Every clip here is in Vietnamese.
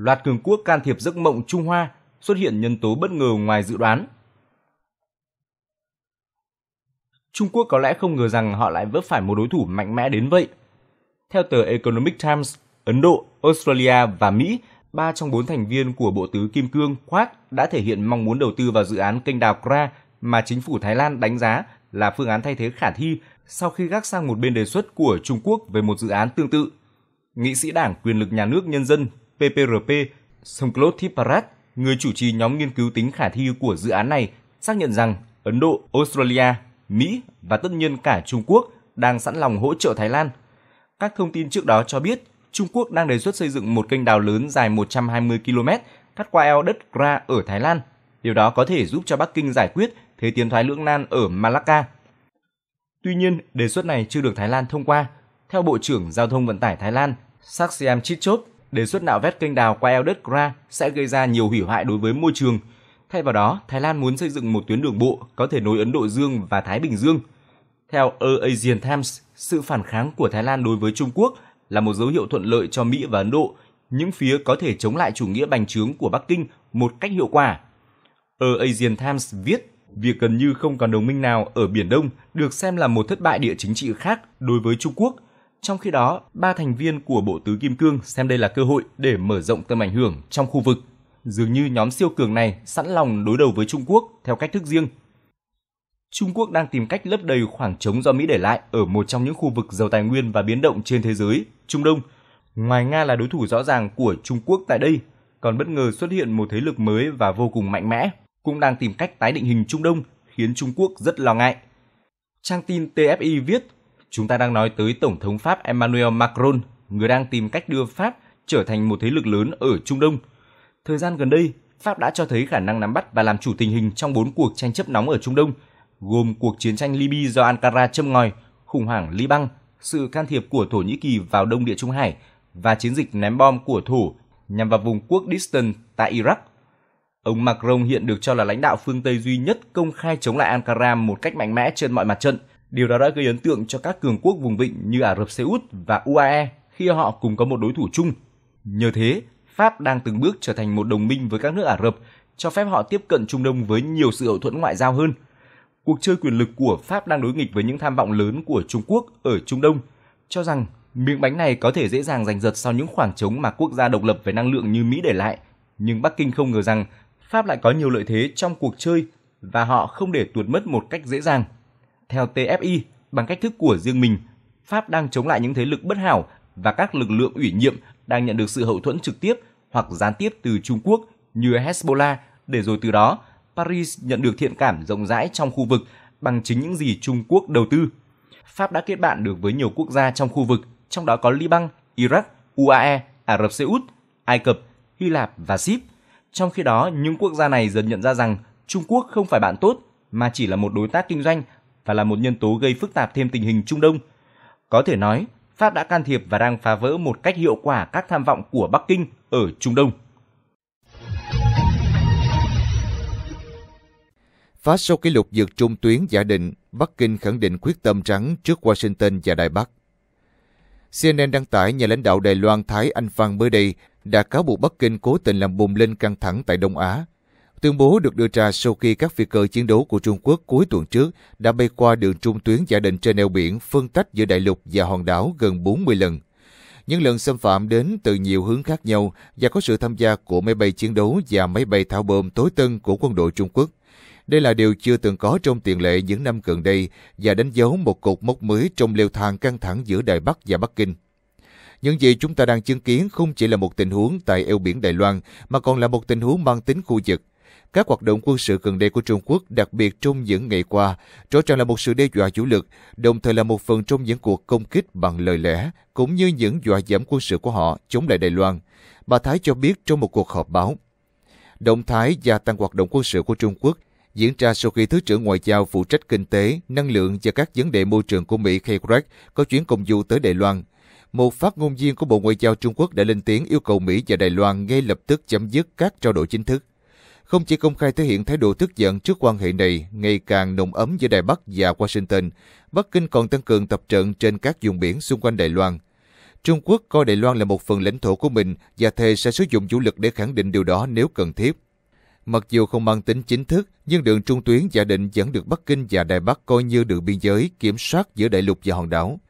loạt cường quốc can thiệp giấc mộng Trung Hoa xuất hiện nhân tố bất ngờ ngoài dự đoán. Trung Quốc có lẽ không ngờ rằng họ lại vấp phải một đối thủ mạnh mẽ đến vậy. Theo tờ Economic Times, Ấn Độ, Australia và Mỹ, ba trong bốn thành viên của Bộ Tứ Kim Cương khoác đã thể hiện mong muốn đầu tư vào dự án kênh đào Kra mà chính phủ Thái Lan đánh giá là phương án thay thế khả thi sau khi gác sang một bên đề xuất của Trung Quốc về một dự án tương tự. Nghị sĩ đảng quyền lực nhà nước nhân dân PPRP, sông Claude Thiparat, người chủ trì nhóm nghiên cứu tính khả thi của dự án này, xác nhận rằng Ấn Độ, Australia, Mỹ và tất nhiên cả Trung Quốc đang sẵn lòng hỗ trợ Thái Lan. Các thông tin trước đó cho biết, Trung Quốc đang đề xuất xây dựng một kênh đào lớn dài 120 km cắt qua eo đất Kra ở Thái Lan. Điều đó có thể giúp cho Bắc Kinh giải quyết thế tiến thoái lưỡng nan ở Malacca. Tuy nhiên, đề xuất này chưa được Thái Lan thông qua. Theo Bộ trưởng Giao thông Vận tải Thái Lan, Saksiam Chitchop, đề xuất nạo vét kênh đào qua eo đất Kra sẽ gây ra nhiều hủy hoại đối với môi trường. Thay vào đó, Thái Lan muốn xây dựng một tuyến đường bộ có thể nối Ấn Độ Dương và Thái Bình Dương. Theo Eurasian Times, sự phản kháng của Thái Lan đối với Trung Quốc là một dấu hiệu thuận lợi cho Mỹ và Ấn Độ, những phía có thể chống lại chủ nghĩa bành trướng của Bắc Kinh một cách hiệu quả. Eurasian Times viết, việc gần như không còn đồng minh nào ở Biển Đông được xem là một thất bại địa chính trị khác đối với Trung Quốc – trong khi đó, ba thành viên của Bộ Tứ Kim Cương xem đây là cơ hội để mở rộng tầm ảnh hưởng trong khu vực. Dường như nhóm siêu cường này sẵn lòng đối đầu với Trung Quốc theo cách thức riêng. Trung Quốc đang tìm cách lấp đầy khoảng trống do Mỹ để lại ở một trong những khu vực giàu tài nguyên và biến động trên thế giới, Trung Đông. Ngoài Nga là đối thủ rõ ràng của Trung Quốc tại đây, còn bất ngờ xuất hiện một thế lực mới và vô cùng mạnh mẽ, cũng đang tìm cách tái định hình Trung Đông, khiến Trung Quốc rất lo ngại. Trang tin TFI viết Chúng ta đang nói tới Tổng thống Pháp Emmanuel Macron, người đang tìm cách đưa Pháp trở thành một thế lực lớn ở Trung Đông. Thời gian gần đây, Pháp đã cho thấy khả năng nắm bắt và làm chủ tình hình trong bốn cuộc tranh chấp nóng ở Trung Đông, gồm cuộc chiến tranh Libya do Ankara châm ngòi, khủng hoảng Liban, sự can thiệp của Thổ Nhĩ Kỳ vào Đông Địa Trung Hải và chiến dịch ném bom của Thổ nhằm vào vùng quốc Distan tại Iraq. Ông Macron hiện được cho là lãnh đạo phương Tây duy nhất công khai chống lại Ankara một cách mạnh mẽ trên mọi mặt trận, Điều đó đã gây ấn tượng cho các cường quốc vùng vịnh như Ả Rập Xê Út và UAE khi họ cùng có một đối thủ chung. Nhờ thế, Pháp đang từng bước trở thành một đồng minh với các nước Ả Rập, cho phép họ tiếp cận Trung Đông với nhiều sự hậu thuẫn ngoại giao hơn. Cuộc chơi quyền lực của Pháp đang đối nghịch với những tham vọng lớn của Trung Quốc ở Trung Đông, cho rằng miếng bánh này có thể dễ dàng giành giật sau những khoảng trống mà quốc gia độc lập về năng lượng như Mỹ để lại. Nhưng Bắc Kinh không ngờ rằng Pháp lại có nhiều lợi thế trong cuộc chơi và họ không để tuột mất một cách dễ dàng. Theo TFI, bằng cách thức của riêng mình, Pháp đang chống lại những thế lực bất hảo và các lực lượng ủy nhiệm đang nhận được sự hậu thuẫn trực tiếp hoặc gián tiếp từ Trung Quốc như Hezbollah để rồi từ đó Paris nhận được thiện cảm rộng rãi trong khu vực bằng chính những gì Trung Quốc đầu tư. Pháp đã kết bạn được với nhiều quốc gia trong khu vực, trong đó có Liban, Iraq, UAE, Ả Rập Xê Út, Ai Cập, Hy Lạp và Síp. Trong khi đó, những quốc gia này dần nhận ra rằng Trung Quốc không phải bạn tốt mà chỉ là một đối tác kinh doanh và là một nhân tố gây phức tạp thêm tình hình Trung Đông. Có thể nói, Pháp đã can thiệp và đang phá vỡ một cách hiệu quả các tham vọng của Bắc Kinh ở Trung Đông. Phá sau kỷ lục vượt trung tuyến giả định, Bắc Kinh khẳng định quyết tâm trắng trước Washington và Đài Bắc. CNN đăng tải nhà lãnh đạo Đài Loan Thái Anh Phan mới đây đã cáo buộc Bắc Kinh cố tình làm bùng lên căng thẳng tại Đông Á Tuyên bố được đưa ra sau khi các phi cơ chiến đấu của Trung Quốc cuối tuần trước đã bay qua đường trung tuyến giả định trên eo biển phân tách giữa đại lục và hòn đảo gần 40 lần. Những lần xâm phạm đến từ nhiều hướng khác nhau và có sự tham gia của máy bay chiến đấu và máy bay tháo bơm tối tân của quân đội Trung Quốc. Đây là điều chưa từng có trong tiền lệ những năm gần đây và đánh dấu một cột mốc mới trong leo thang căng thẳng giữa Đài Bắc và Bắc Kinh. Những gì chúng ta đang chứng kiến không chỉ là một tình huống tại eo biển Đài Loan, mà còn là một tình huống mang tính khu vực. Các hoạt động quân sự gần đây của Trung Quốc, đặc biệt trong những ngày qua, rõ ràng là một sự đe dọa chủ lực, đồng thời là một phần trong những cuộc công kích bằng lời lẽ, cũng như những dọa giảm quân sự của họ chống lại Đài Loan. Bà Thái cho biết trong một cuộc họp báo. Động thái gia tăng hoạt động quân sự của Trung Quốc diễn ra sau khi Thứ trưởng Ngoại giao phụ trách kinh tế, năng lượng và các vấn đề môi trường của Mỹ Kay Gregg có chuyến công du tới Đài Loan. Một phát ngôn viên của Bộ Ngoại giao Trung Quốc đã lên tiếng yêu cầu Mỹ và Đài Loan ngay lập tức chấm dứt các trao đổi chính thức không chỉ công khai thể hiện thái độ tức giận trước quan hệ này ngày càng nồng ấm giữa Đài Bắc và Washington, Bắc Kinh còn tăng cường tập trận trên các vùng biển xung quanh Đài Loan. Trung Quốc coi Đài Loan là một phần lãnh thổ của mình và thề sẽ sử dụng vũ lực để khẳng định điều đó nếu cần thiết. Mặc dù không mang tính chính thức, nhưng đường trung tuyến giả định vẫn được Bắc Kinh và Đài Bắc coi như đường biên giới kiểm soát giữa đại lục và hòn đảo.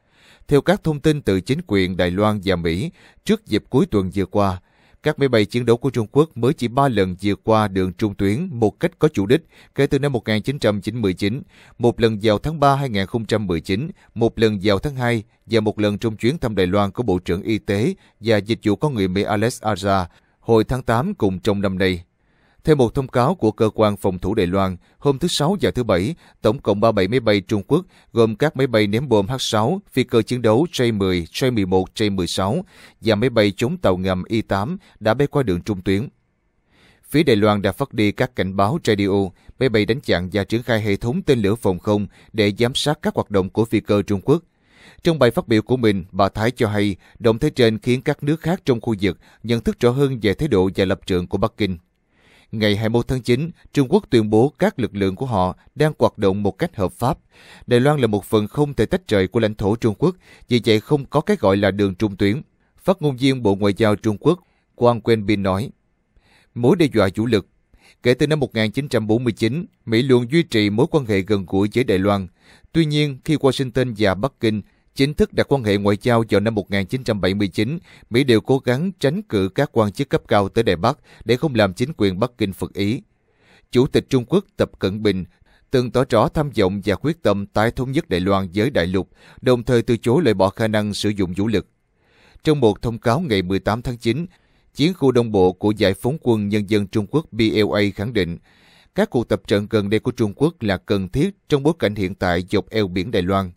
Theo các thông tin từ chính quyền Đài Loan và Mỹ, trước dịp cuối tuần vừa qua, các máy bay chiến đấu của Trung Quốc mới chỉ 3 lần vượt qua đường trung tuyến một cách có chủ đích kể từ năm 1999, một lần vào tháng 3 2019, một lần vào tháng 2 và một lần trong chuyến thăm Đài Loan của Bộ trưởng Y tế và Dịch vụ con người Mỹ Alex Azar hồi tháng 8 cùng trong năm nay. Theo một thông cáo của cơ quan phòng thủ Đài Loan, hôm thứ Sáu và thứ Bảy, tổng cộng 37 máy bay Trung Quốc gồm các máy bay ném bom H-6, phi cơ chiến đấu J-10, J-11, J-16 và máy bay chống tàu ngầm Y-8 đã bay qua đường trung tuyến. Phía Đài Loan đã phát đi các cảnh báo radio, máy bay đánh chặn và triển khai hệ thống tên lửa phòng không để giám sát các hoạt động của phi cơ Trung Quốc. Trong bài phát biểu của mình, bà Thái cho hay động thái trên khiến các nước khác trong khu vực nhận thức rõ hơn về thái độ và lập trường của Bắc Kinh ngày 21 tháng 9, Trung Quốc tuyên bố các lực lượng của họ đang hoạt động một cách hợp pháp. Đài Loan là một phần không thể tách rời của lãnh thổ Trung Quốc, vì vậy không có cái gọi là đường trung tuyến. Phát ngôn viên Bộ Ngoại giao Trung Quốc Quang Bin nói, mối đe dọa chủ lực Kể từ năm 1949, Mỹ luôn duy trì mối quan hệ gần gũi với Đài Loan. Tuy nhiên, khi Washington và Bắc Kinh Chính thức đặt quan hệ ngoại giao vào năm 1979, Mỹ đều cố gắng tránh cử các quan chức cấp cao tới Đài Bắc để không làm chính quyền Bắc Kinh phật ý. Chủ tịch Trung Quốc Tập Cận Bình từng tỏ rõ tham vọng và quyết tâm tái thống nhất Đài Loan với đại lục, đồng thời từ chối loại bỏ khả năng sử dụng vũ lực. Trong một thông cáo ngày 18 tháng 9, chiến khu đông bộ của Giải phóng quân Nhân dân Trung Quốc BLA khẳng định, các cuộc tập trận gần đây của Trung Quốc là cần thiết trong bối cảnh hiện tại dọc eo biển Đài Loan.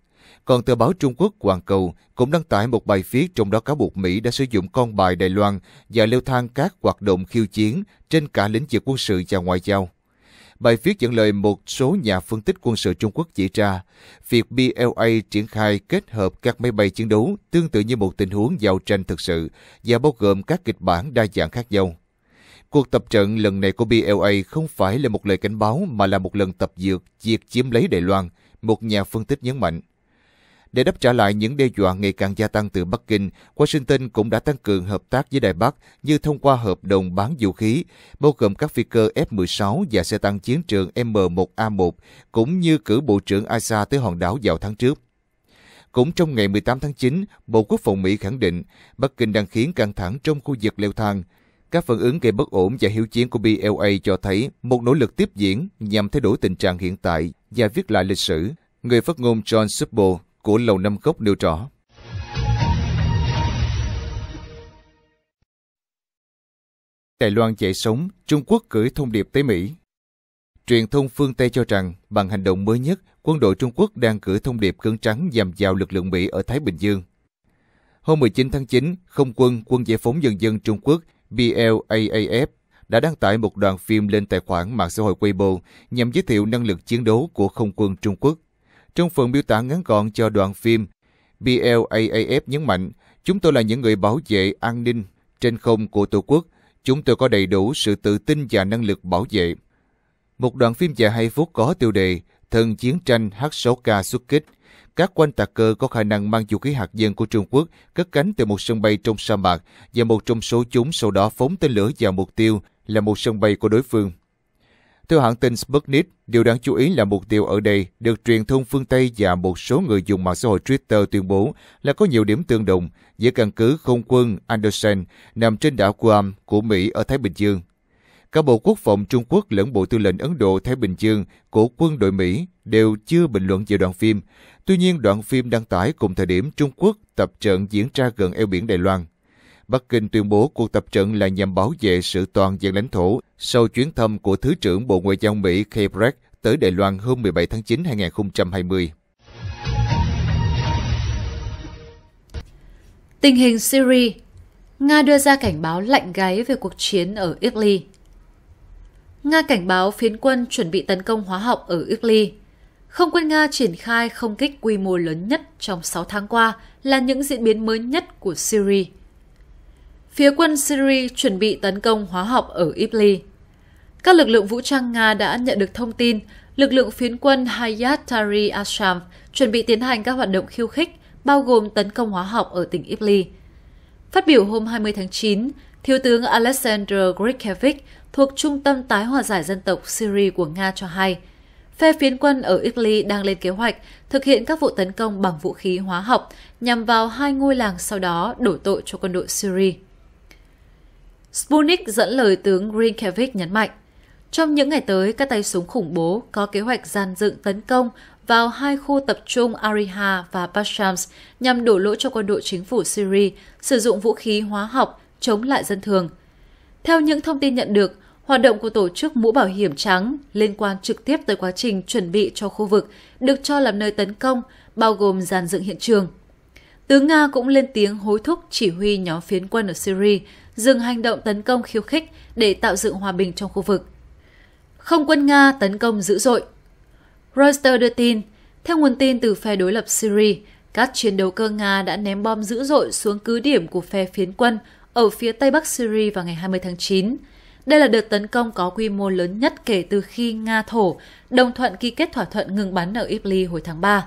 Còn tờ báo Trung Quốc Hoàng Cầu cũng đăng tải một bài viết trong đó cáo buộc Mỹ đã sử dụng con bài Đài Loan và leo thang các hoạt động khiêu chiến trên cả lĩnh vực quân sự và ngoại giao. Bài viết dẫn lời một số nhà phân tích quân sự Trung Quốc chỉ ra, việc BLA triển khai kết hợp các máy bay chiến đấu tương tự như một tình huống giao tranh thực sự và bao gồm các kịch bản đa dạng khác nhau. Cuộc tập trận lần này của BLA không phải là một lời cảnh báo mà là một lần tập dược diệt chiếm lấy Đài Loan, một nhà phân tích nhấn mạnh. Để đáp trả lại những đe dọa ngày càng gia tăng từ Bắc Kinh, Washington cũng đã tăng cường hợp tác với Đài Bắc như thông qua hợp đồng bán vũ khí, bao gồm các phi cơ F-16 và xe tăng chiến trường M1A1, cũng như cử Bộ trưởng ISA tới hòn đảo vào tháng trước. Cũng trong ngày 18 tháng 9, Bộ Quốc phòng Mỹ khẳng định Bắc Kinh đang khiến căng thẳng trong khu vực leo thang. Các phản ứng gây bất ổn và hiếu chiến của BLA cho thấy một nỗ lực tiếp diễn nhằm thay đổi tình trạng hiện tại và viết lại lịch sử. Người phát ngôn John Supple của Lầu Năm Cốc nêu rõ. Đài Loan chạy sống, Trung Quốc gửi thông điệp tới Mỹ. Truyền thông phương Tây cho rằng, bằng hành động mới nhất, quân đội Trung Quốc đang gửi thông điệp cứng trắng nhằm vào lực lượng Mỹ ở Thái Bình Dương. Hôm 19 tháng 9, Không quân Quân Giải phóng dân dân Trung Quốc BLAAF đã đăng tải một đoạn phim lên tài khoản mạng xã hội Weibo nhằm giới thiệu năng lực chiến đấu của không quân Trung Quốc. Trong phần miêu tả ngắn gọn cho đoạn phim, BLAAF nhấn mạnh, chúng tôi là những người bảo vệ an ninh trên không của Tổ quốc. Chúng tôi có đầy đủ sự tự tin và năng lực bảo vệ. Một đoạn phim dài 2 phút có tiêu đề Thần chiến tranh H6K xuất kích. Các quan tạc cơ có khả năng mang vũ khí hạt nhân của Trung Quốc cất cánh từ một sân bay trong sa mạc và một trong số chúng sau đó phóng tên lửa vào mục tiêu là một sân bay của đối phương. Theo hãng tin Sputnik, điều đáng chú ý là mục tiêu ở đây được truyền thông phương Tây và một số người dùng mạng xã hội Twitter tuyên bố là có nhiều điểm tương đồng giữa căn cứ không quân Anderson nằm trên đảo Guam của Mỹ ở Thái Bình Dương. Cả Bộ Quốc phòng Trung Quốc lẫn Bộ Tư lệnh Ấn Độ Thái Bình Dương của quân đội Mỹ đều chưa bình luận về đoạn phim. Tuy nhiên, đoạn phim đăng tải cùng thời điểm Trung Quốc tập trận diễn ra gần eo biển Đài Loan. Bắc Kinh tuyên bố cuộc tập trận là nhằm bảo vệ sự toàn vẹn lãnh thổ sau chuyến thăm của Thứ trưởng Bộ Ngoại giao Mỹ Kay Bragg tới Đài Loan hôm 17 tháng 9 2020. Tình hình Syria Nga đưa ra cảnh báo lạnh gáy về cuộc chiến ở Idlib. Nga cảnh báo phiến quân chuẩn bị tấn công hóa học ở Idlib. Không quân Nga triển khai không kích quy mô lớn nhất trong 6 tháng qua là những diễn biến mới nhất của Syria phía quân Syria chuẩn bị tấn công hóa học ở Idlib Các lực lượng vũ trang Nga đã nhận được thông tin lực lượng phiến quân Hayat Tari Asham chuẩn bị tiến hành các hoạt động khiêu khích, bao gồm tấn công hóa học ở tỉnh Idlib Phát biểu hôm 20 tháng 9, Thiếu tướng Alexander Grikhevich thuộc Trung tâm Tái Hòa giải Dân tộc Syria của Nga cho hay, phe phiến quân ở Idlib đang lên kế hoạch thực hiện các vụ tấn công bằng vũ khí hóa học nhằm vào hai ngôi làng sau đó đổ tội cho quân đội Syria. Sputnik dẫn lời tướng Grinkevich nhấn mạnh. Trong những ngày tới, các tay súng khủng bố có kế hoạch gian dựng tấn công vào hai khu tập trung Ariha và Bashams nhằm đổ lỗi cho quân đội chính phủ Syria sử dụng vũ khí hóa học chống lại dân thường. Theo những thông tin nhận được, hoạt động của tổ chức mũ bảo hiểm trắng liên quan trực tiếp tới quá trình chuẩn bị cho khu vực được cho làm nơi tấn công, bao gồm dàn dựng hiện trường, Tướng Nga cũng lên tiếng hối thúc chỉ huy nhóm phiến quân ở Syria dừng hành động tấn công khiêu khích để tạo dựng hòa bình trong khu vực. Không quân Nga tấn công dữ dội. Reuters đưa tin, theo nguồn tin từ phe đối lập Syria, các chiến đấu cơ Nga đã ném bom dữ dội xuống cứ điểm của phe phiến quân ở phía tây bắc Syria vào ngày 20 tháng 9. Đây là đợt tấn công có quy mô lớn nhất kể từ khi Nga thổ đồng thuận ký kết thỏa thuận ngừng bắn ở Idlib hồi tháng 3.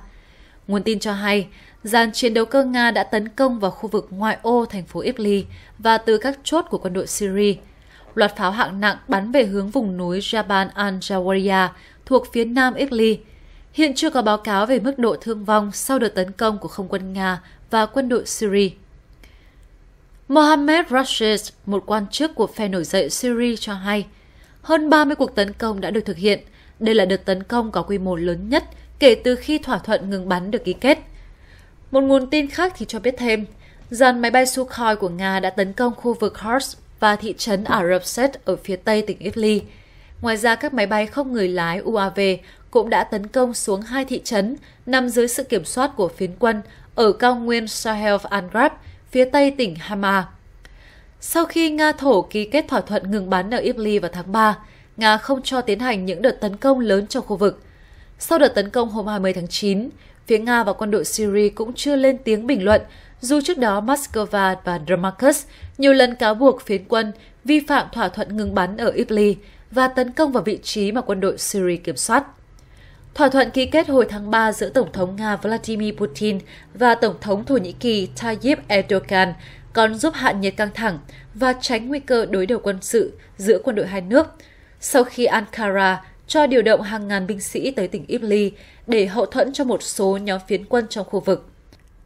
Nguồn tin cho hay, dàn chiến đấu cơ Nga đã tấn công vào khu vực ngoại ô thành phố Idlib và từ các chốt của quân đội Syria. Loạt pháo hạng nặng bắn về hướng vùng núi Jabal al-Jawariya thuộc phía nam Idlib. Hiện chưa có báo cáo về mức độ thương vong sau đợt tấn công của không quân Nga và quân đội Syria. Mohammed Rashid, một quan chức của phe nổi dậy Syria cho hay, hơn 30 cuộc tấn công đã được thực hiện. Đây là đợt tấn công có quy mô lớn nhất kể từ khi thỏa thuận ngừng bắn được ký kết một nguồn tin khác thì cho biết thêm, rằng máy bay Sukhoi của Nga đã tấn công khu vực Homs và thị trấn Ả Rập Xết ở phía tây tỉnh Idlib. Ngoài ra, các máy bay không người lái UAV cũng đã tấn công xuống hai thị trấn nằm dưới sự kiểm soát của phiến quân ở cao nguyên Sahel Angrab, phía tây tỉnh Hama. Sau khi Nga thổ ký kết thỏa thuận ngừng bắn ở Idlib vào tháng 3, Nga không cho tiến hành những đợt tấn công lớn cho khu vực. Sau đợt tấn công hôm 20 tháng 9, Phía Nga và quân đội Syria cũng chưa lên tiếng bình luận, dù trước đó Moscow và Damascus nhiều lần cáo buộc phiến quân vi phạm thỏa thuận ngừng bắn ở Idlib và tấn công vào vị trí mà quân đội Syria kiểm soát. Thỏa thuận ký kết hồi tháng 3 giữa Tổng thống Nga Vladimir Putin và Tổng thống Thổ Nhĩ Kỳ Tayyip Erdogan còn giúp hạn nhiệt căng thẳng và tránh nguy cơ đối đầu quân sự giữa quân đội hai nước. Sau khi Ankara cho điều động hàng ngàn binh sĩ tới tỉnh Ibli để hậu thuẫn cho một số nhóm phiến quân trong khu vực.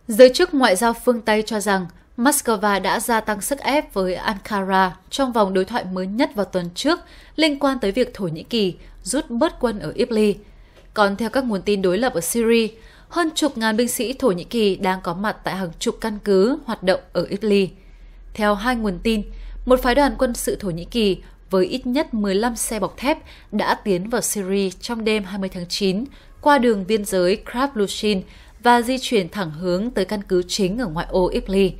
Giới chức ngoại giao phương Tây cho rằng Moscow đã gia tăng sức ép với Ankara trong vòng đối thoại mới nhất vào tuần trước liên quan tới việc Thổ Nhĩ Kỳ rút bớt quân ở Ibli. Còn theo các nguồn tin đối lập ở Syria, hơn chục ngàn binh sĩ Thổ Nhĩ Kỳ đang có mặt tại hàng chục căn cứ hoạt động ở Ibli. Theo hai nguồn tin, một phái đoàn quân sự Thổ Nhĩ Kỳ với ít nhất 15 xe bọc thép đã tiến vào Syria trong đêm 20 tháng 9 qua đường biên giới Krablushin và di chuyển thẳng hướng tới căn cứ chính ở ngoại ô Idlib.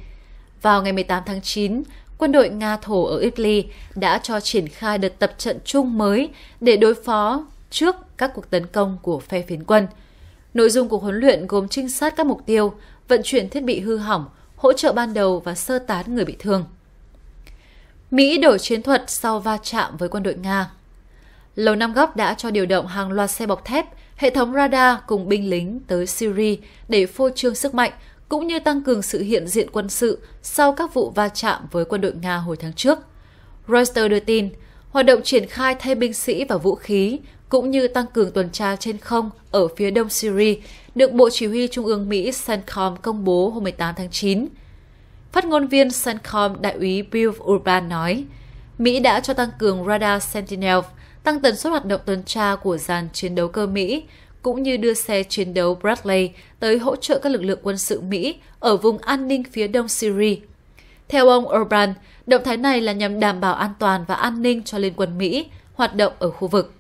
Vào ngày 18 tháng 9, quân đội Nga thổ ở Idlib đã cho triển khai đợt tập trận chung mới để đối phó trước các cuộc tấn công của phe phiến quân. Nội dung của huấn luyện gồm trinh sát các mục tiêu, vận chuyển thiết bị hư hỏng, hỗ trợ ban đầu và sơ tán người bị thương. Mỹ đổi chiến thuật sau va chạm với quân đội Nga. Lầu Năm Góc đã cho điều động hàng loạt xe bọc thép, hệ thống radar cùng binh lính tới Syria để phô trương sức mạnh cũng như tăng cường sự hiện diện quân sự sau các vụ va chạm với quân đội Nga hồi tháng trước. Reuters đưa tin, hoạt động triển khai thay binh sĩ và vũ khí cũng như tăng cường tuần tra trên không ở phía đông Syria được Bộ Chỉ huy Trung ương Mỹ CENTCOM công bố hôm 18 tháng 9– Phát ngôn viên CENTCOM Đại úy Bill Urban nói, Mỹ đã cho tăng cường radar Sentinel, tăng tần suất hoạt động tuần tra của dàn chiến đấu cơ Mỹ, cũng như đưa xe chiến đấu Bradley tới hỗ trợ các lực lượng quân sự Mỹ ở vùng an ninh phía đông Syria. Theo ông Urban, động thái này là nhằm đảm bảo an toàn và an ninh cho Liên quân Mỹ hoạt động ở khu vực.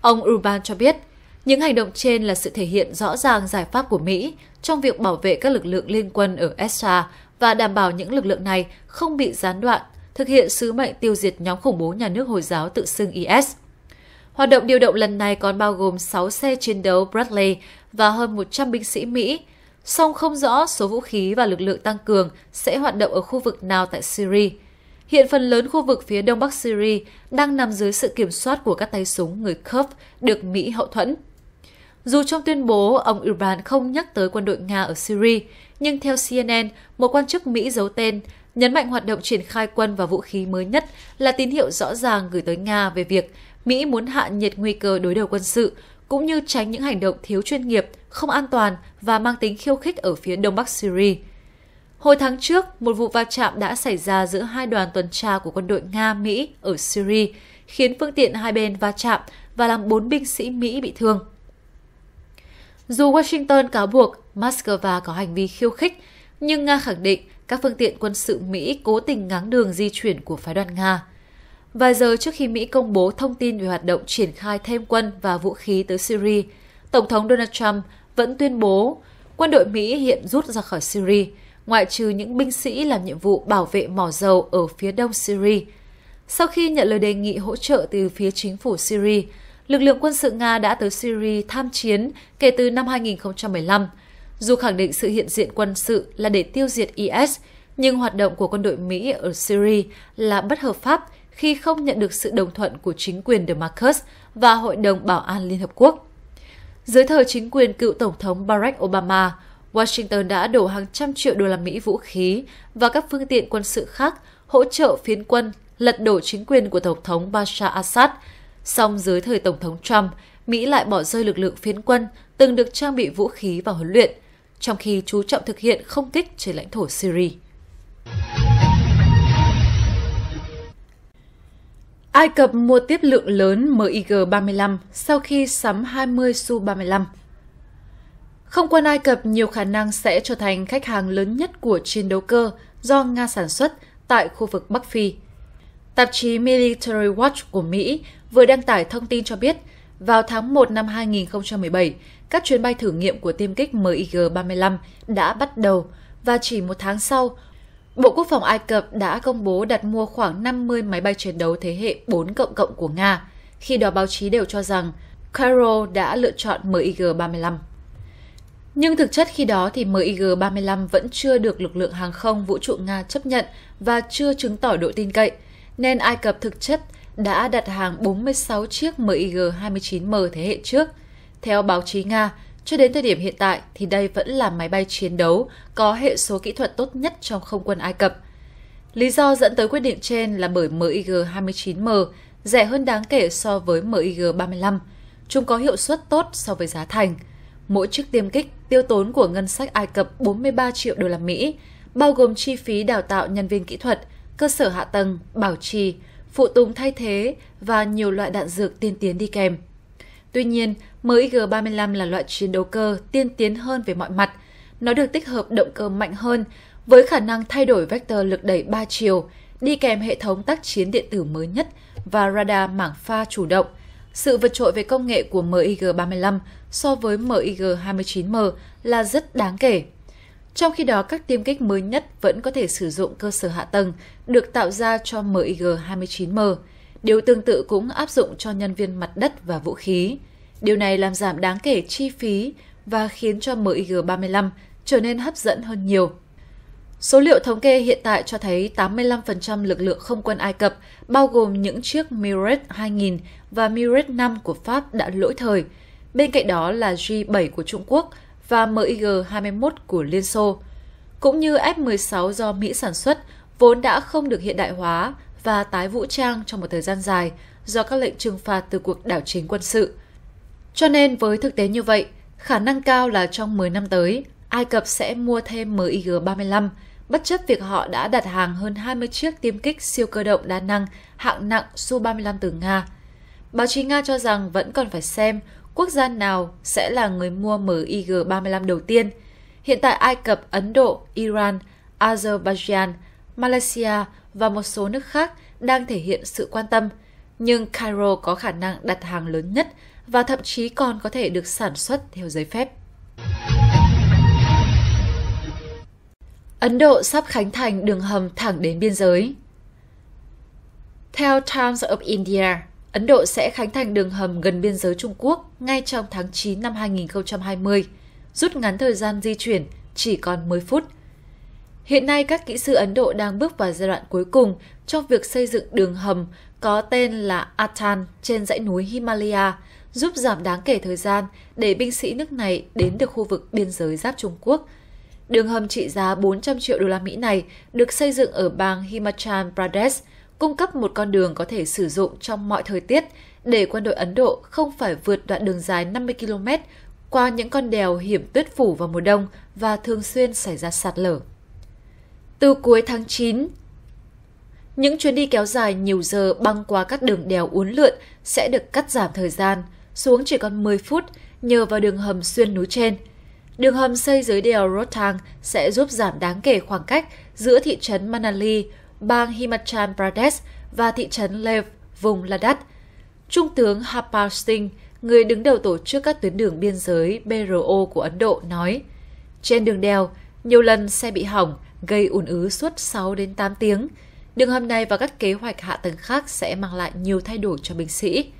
Ông Urban cho biết, những hành động trên là sự thể hiện rõ ràng giải pháp của Mỹ trong việc bảo vệ các lực lượng liên quân ở Esra và đảm bảo những lực lượng này không bị gián đoạn, thực hiện sứ mệnh tiêu diệt nhóm khủng bố nhà nước Hồi giáo tự xưng IS. Hoạt động điều động lần này còn bao gồm 6 xe chiến đấu Bradley và hơn 100 binh sĩ Mỹ, song không rõ số vũ khí và lực lượng tăng cường sẽ hoạt động ở khu vực nào tại Syria. Hiện phần lớn khu vực phía đông bắc Syria đang nằm dưới sự kiểm soát của các tay súng người Kurd được Mỹ hậu thuẫn. Dù trong tuyên bố, ông Iran không nhắc tới quân đội Nga ở Syria, nhưng theo CNN, một quan chức Mỹ giấu tên nhấn mạnh hoạt động triển khai quân và vũ khí mới nhất là tín hiệu rõ ràng gửi tới Nga về việc Mỹ muốn hạ nhiệt nguy cơ đối đầu quân sự, cũng như tránh những hành động thiếu chuyên nghiệp, không an toàn và mang tính khiêu khích ở phía đông bắc Syria. Hồi tháng trước, một vụ va chạm đã xảy ra giữa hai đoàn tuần tra của quân đội Nga-Mỹ ở Syria, khiến phương tiện hai bên va chạm và làm bốn binh sĩ Mỹ bị thương. Dù Washington cáo buộc Moscow có hành vi khiêu khích, nhưng Nga khẳng định các phương tiện quân sự Mỹ cố tình ngáng đường di chuyển của phái đoàn Nga. Vài giờ trước khi Mỹ công bố thông tin về hoạt động triển khai thêm quân và vũ khí tới Syria, Tổng thống Donald Trump vẫn tuyên bố quân đội Mỹ hiện rút ra khỏi Syria, ngoại trừ những binh sĩ làm nhiệm vụ bảo vệ mỏ dầu ở phía đông Syria. Sau khi nhận lời đề nghị hỗ trợ từ phía chính phủ Syria, lực lượng quân sự Nga đã tới Syria tham chiến kể từ năm 2015. Dù khẳng định sự hiện diện quân sự là để tiêu diệt IS, nhưng hoạt động của quân đội Mỹ ở Syria là bất hợp pháp khi không nhận được sự đồng thuận của chính quyền Damascus và Hội đồng Bảo an Liên Hợp Quốc. Dưới thời chính quyền cựu Tổng thống Barack Obama, Washington đã đổ hàng trăm triệu đô la Mỹ vũ khí và các phương tiện quân sự khác hỗ trợ phiến quân lật đổ chính quyền của Tổng thống Bashar Assad – Song dưới thời Tổng thống Trump, Mỹ lại bỏ rơi lực lượng phiến quân từng được trang bị vũ khí và huấn luyện, trong khi chú trọng thực hiện không kích trên lãnh thổ Syria. Ai Cập mua tiếp lượng lớn MiG-35 sau khi sắm 20 Su-35. Không quân Ai Cập nhiều khả năng sẽ trở thành khách hàng lớn nhất của chiến đấu cơ do Nga sản xuất tại khu vực Bắc Phi – Tạp chí Military Watch của Mỹ vừa đăng tải thông tin cho biết, vào tháng 1 năm 2017, các chuyến bay thử nghiệm của tiêm kích MiG-35 đã bắt đầu và chỉ một tháng sau, Bộ Quốc phòng Ai Cập đã công bố đặt mua khoảng 50 máy bay chiến đấu thế hệ 4 cộng cộng của Nga. Khi đó báo chí đều cho rằng Cairo đã lựa chọn MiG-35. Nhưng thực chất khi đó thì MiG-35 vẫn chưa được lực lượng hàng không vũ trụ Nga chấp nhận và chưa chứng tỏ độ tin cậy – nên Ai Cập thực chất đã đặt hàng 46 chiếc MiG-29M thế hệ trước. Theo báo chí Nga, cho đến thời điểm hiện tại thì đây vẫn là máy bay chiến đấu có hệ số kỹ thuật tốt nhất trong không quân Ai Cập. Lý do dẫn tới quyết định trên là bởi MiG-29M rẻ hơn đáng kể so với MiG-35. Chúng có hiệu suất tốt so với giá thành. Mỗi chiếc tiêm kích tiêu tốn của ngân sách Ai Cập 43 triệu đô la Mỹ, bao gồm chi phí đào tạo nhân viên kỹ thuật – cơ sở hạ tầng, bảo trì, phụ tùng thay thế và nhiều loại đạn dược tiên tiến đi kèm. Tuy nhiên, MiG-35 là loại chiến đấu cơ tiên tiến hơn về mọi mặt. Nó được tích hợp động cơ mạnh hơn với khả năng thay đổi vector lực đẩy 3 chiều, đi kèm hệ thống tác chiến điện tử mới nhất và radar mảng pha chủ động. Sự vượt trội về công nghệ của MiG-35 so với MiG-29M là rất đáng kể. Trong khi đó, các tiêm kích mới nhất vẫn có thể sử dụng cơ sở hạ tầng được tạo ra cho MIG-29M. Điều tương tự cũng áp dụng cho nhân viên mặt đất và vũ khí. Điều này làm giảm đáng kể chi phí và khiến cho MIG-35 trở nên hấp dẫn hơn nhiều. Số liệu thống kê hiện tại cho thấy 85% lực lượng không quân Ai Cập, bao gồm những chiếc Mirage 2000 và Mirage 5 của Pháp đã lỗi thời. Bên cạnh đó là G7 của Trung Quốc – và MiG-21 của Liên Xô, cũng như F-16 do Mỹ sản xuất vốn đã không được hiện đại hóa và tái vũ trang trong một thời gian dài do các lệnh trừng phạt từ cuộc đảo chính quân sự. Cho nên với thực tế như vậy, khả năng cao là trong 10 năm tới, Ai Cập sẽ mua thêm MiG-35, bất chấp việc họ đã đặt hàng hơn 20 chiếc tiêm kích siêu cơ động đa năng hạng nặng Su-35 từ Nga. Báo chí Nga cho rằng vẫn còn phải xem quốc gia nào sẽ là người mua MiG-35 đầu tiên. Hiện tại Ai Cập, Ấn Độ, Iran, Azerbaijan, Malaysia và một số nước khác đang thể hiện sự quan tâm, nhưng Cairo có khả năng đặt hàng lớn nhất và thậm chí còn có thể được sản xuất theo giấy phép. Ấn Độ sắp khánh thành đường hầm thẳng đến biên giới. Theo Times of India, Ấn Độ sẽ khánh thành đường hầm gần biên giới Trung Quốc ngay trong tháng 9 năm 2020, rút ngắn thời gian di chuyển chỉ còn 10 phút. Hiện nay, các kỹ sư Ấn Độ đang bước vào giai đoạn cuối cùng trong việc xây dựng đường hầm có tên là Atan trên dãy núi Himalaya, giúp giảm đáng kể thời gian để binh sĩ nước này đến được khu vực biên giới giáp Trung Quốc. Đường hầm trị giá 400 triệu đô la Mỹ này được xây dựng ở bang Himachal Pradesh – cung cấp một con đường có thể sử dụng trong mọi thời tiết để quân đội Ấn Độ không phải vượt đoạn đường dài 50 km qua những con đèo hiểm tuyết phủ vào mùa đông và thường xuyên xảy ra sạt lở. Từ cuối tháng 9, những chuyến đi kéo dài nhiều giờ băng qua các đường đèo uốn lượn sẽ được cắt giảm thời gian xuống chỉ còn 10 phút nhờ vào đường hầm xuyên núi trên. Đường hầm xây dưới đèo Rotang sẽ giúp giảm đáng kể khoảng cách giữa thị trấn Manali, bang Himachal Pradesh và thị trấn Lev, vùng Ladakh. Trung tướng Harpal Singh, người đứng đầu tổ chức các tuyến đường biên giới BRO của Ấn Độ nói, trên đường đèo, nhiều lần xe bị hỏng, gây ùn ứ suốt 6 đến 8 tiếng. Đường hầm này và các kế hoạch hạ tầng khác sẽ mang lại nhiều thay đổi cho binh sĩ.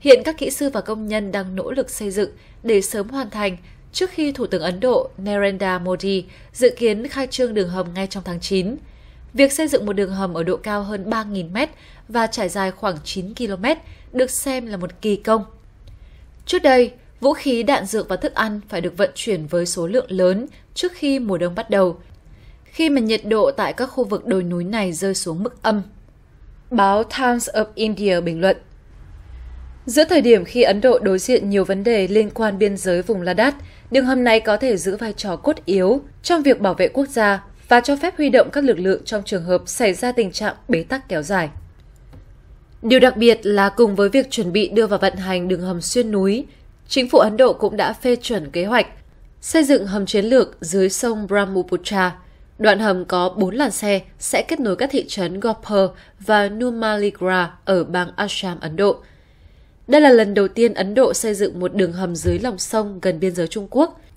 Hiện các kỹ sư và công nhân đang nỗ lực xây dựng để sớm hoàn thành trước khi Thủ tướng Ấn Độ Narendra Modi dự kiến khai trương đường hầm ngay trong tháng 9. Việc xây dựng một đường hầm ở độ cao hơn 3.000 mét và trải dài khoảng 9 km được xem là một kỳ công. Trước đây, vũ khí, đạn dược và thức ăn phải được vận chuyển với số lượng lớn trước khi mùa đông bắt đầu, khi mà nhiệt độ tại các khu vực đồi núi này rơi xuống mức âm. Báo Times of India bình luận, Giữa thời điểm khi Ấn Độ đối diện nhiều vấn đề liên quan biên giới vùng Ladakh, đường hầm này có thể giữ vai trò cốt yếu trong việc bảo vệ quốc gia và cho phép huy động các lực lượng trong trường hợp xảy ra tình trạng bế tắc kéo dài. Điều đặc biệt là cùng với việc chuẩn bị đưa vào vận hành đường hầm xuyên núi, chính phủ Ấn Độ cũng đã phê chuẩn kế hoạch xây dựng hầm chiến lược dưới sông Brahmaputra. Đoạn hầm có 4 làn xe sẽ kết nối các thị trấn Gopur và Numaligarh ở bang Assam, Ấn Độ. Đây là lần đầu tiên Ấn Độ xây dựng một đường hầm dưới lòng sông gần biên giới Trung Quốc –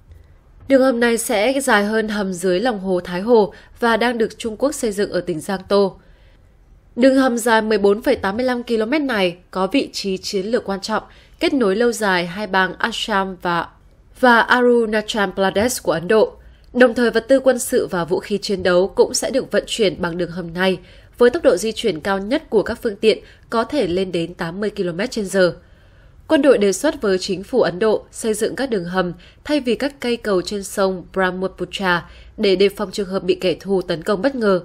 Đường hầm này sẽ dài hơn hầm dưới lòng hồ Thái Hồ và đang được Trung Quốc xây dựng ở tỉnh Giang Tô. Đường hầm dài 14,85 km này có vị trí chiến lược quan trọng, kết nối lâu dài hai bang Assam và và Arunachal Pradesh của Ấn Độ. Đồng thời vật tư quân sự và vũ khí chiến đấu cũng sẽ được vận chuyển bằng đường hầm này với tốc độ di chuyển cao nhất của các phương tiện có thể lên đến 80 km/h. Quân đội đề xuất với chính phủ Ấn Độ xây dựng các đường hầm thay vì các cây cầu trên sông Brahmaputra để đề phòng trường hợp bị kẻ thù tấn công bất ngờ.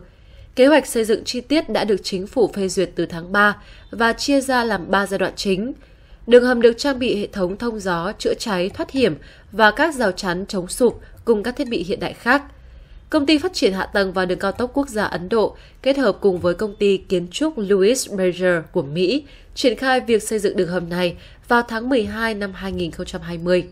Kế hoạch xây dựng chi tiết đã được chính phủ phê duyệt từ tháng 3 và chia ra làm 3 giai đoạn chính. Đường hầm được trang bị hệ thống thông gió, chữa cháy, thoát hiểm và các rào chắn chống sụp cùng các thiết bị hiện đại khác – Công ty phát triển hạ tầng và đường cao tốc quốc gia Ấn Độ kết hợp cùng với công ty kiến trúc Louis Mayer của Mỹ triển khai việc xây dựng đường hầm này vào tháng 12 năm 2020.